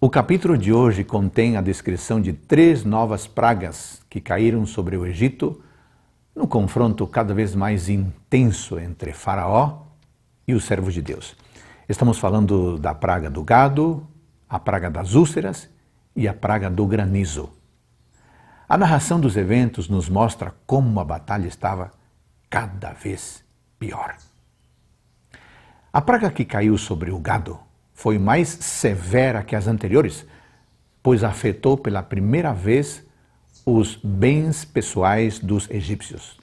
O capítulo de hoje contém a descrição de três novas pragas que caíram sobre o Egito no confronto cada vez mais intenso entre Faraó e os servos de Deus. Estamos falando da praga do gado, a praga das úlceras e a praga do granizo. A narração dos eventos nos mostra como a batalha estava cada vez pior. A praga que caiu sobre o gado foi mais severa que as anteriores, pois afetou pela primeira vez os bens pessoais dos egípcios.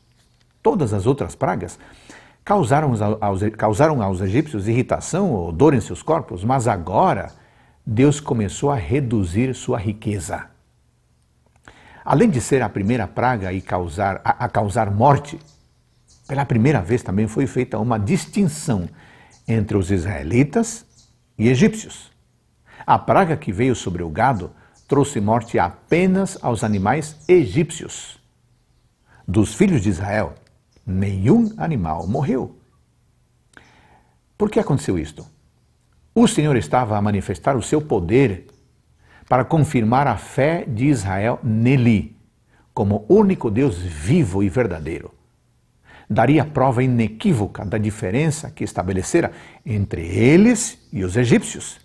Todas as outras pragas causaram aos, causaram aos egípcios irritação ou dor em seus corpos, mas agora Deus começou a reduzir sua riqueza. Além de ser a primeira praga e causar, a, a causar morte, pela primeira vez também foi feita uma distinção entre os israelitas e egípcios. A praga que veio sobre o gado trouxe morte apenas aos animais egípcios. Dos filhos de Israel, nenhum animal morreu. Por que aconteceu isto? O Senhor estava a manifestar o seu poder para confirmar a fé de Israel nele, como único Deus vivo e verdadeiro daria prova inequívoca da diferença que estabelecera entre eles e os egípcios,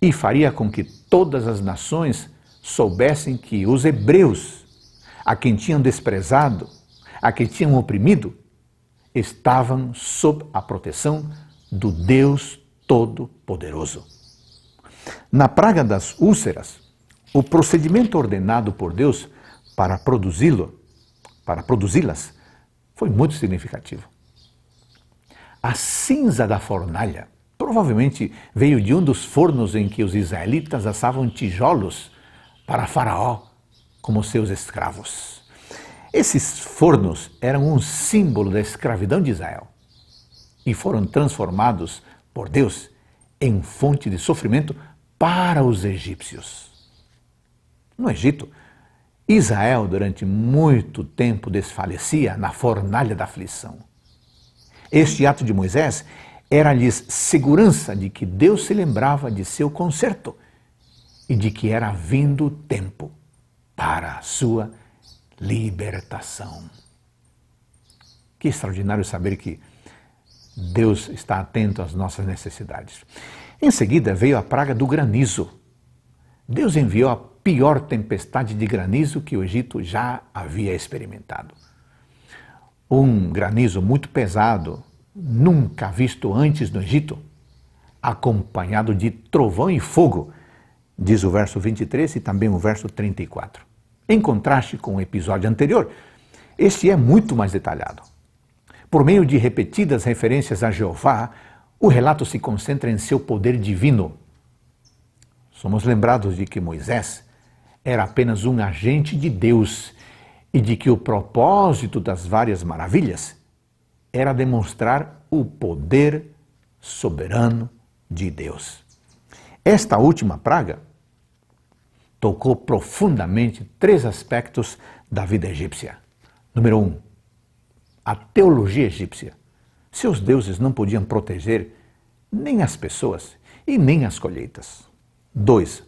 e faria com que todas as nações soubessem que os hebreus, a quem tinham desprezado, a quem tinham oprimido, estavam sob a proteção do Deus Todo-Poderoso. Na praga das úlceras, o procedimento ordenado por Deus para produzi-lo, para produzi-las, foi muito significativo. A cinza da fornalha provavelmente veio de um dos fornos em que os israelitas assavam tijolos para Faraó como seus escravos. Esses fornos eram um símbolo da escravidão de Israel e foram transformados por Deus em fonte de sofrimento para os egípcios. No Egito, Israel, durante muito tempo, desfalecia na fornalha da aflição. Este ato de Moisés era-lhes segurança de que Deus se lembrava de seu conserto e de que era vindo o tempo para a sua libertação. Que extraordinário saber que Deus está atento às nossas necessidades. Em seguida veio a praga do granizo. Deus enviou a pior tempestade de granizo que o Egito já havia experimentado. Um granizo muito pesado, nunca visto antes no Egito, acompanhado de trovão e fogo, diz o verso 23 e também o verso 34. Em contraste com o episódio anterior, este é muito mais detalhado. Por meio de repetidas referências a Jeová, o relato se concentra em seu poder divino. Somos lembrados de que Moisés era apenas um agente de Deus e de que o propósito das várias maravilhas era demonstrar o poder soberano de Deus. Esta última praga tocou profundamente três aspectos da vida egípcia. Número um, a teologia egípcia. Seus deuses não podiam proteger nem as pessoas e nem as colheitas. Dois,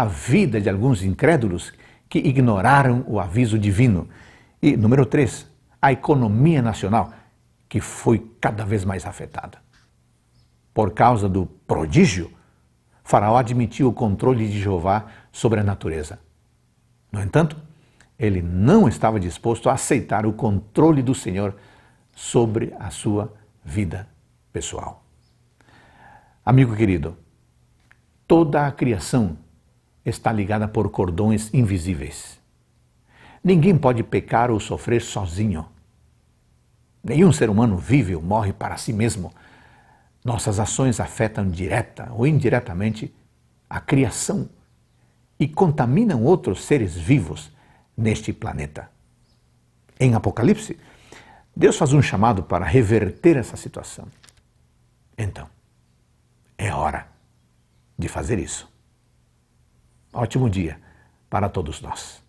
a vida de alguns incrédulos que ignoraram o aviso divino. E, número três, a economia nacional, que foi cada vez mais afetada. Por causa do prodígio, Faraó admitiu o controle de Jeová sobre a natureza. No entanto, ele não estava disposto a aceitar o controle do Senhor sobre a sua vida pessoal. Amigo querido, toda a criação está ligada por cordões invisíveis. Ninguém pode pecar ou sofrer sozinho. Nenhum ser humano vive ou morre para si mesmo. Nossas ações afetam direta ou indiretamente a criação e contaminam outros seres vivos neste planeta. Em Apocalipse, Deus faz um chamado para reverter essa situação. Então, é hora de fazer isso ótimo dia para todos nós.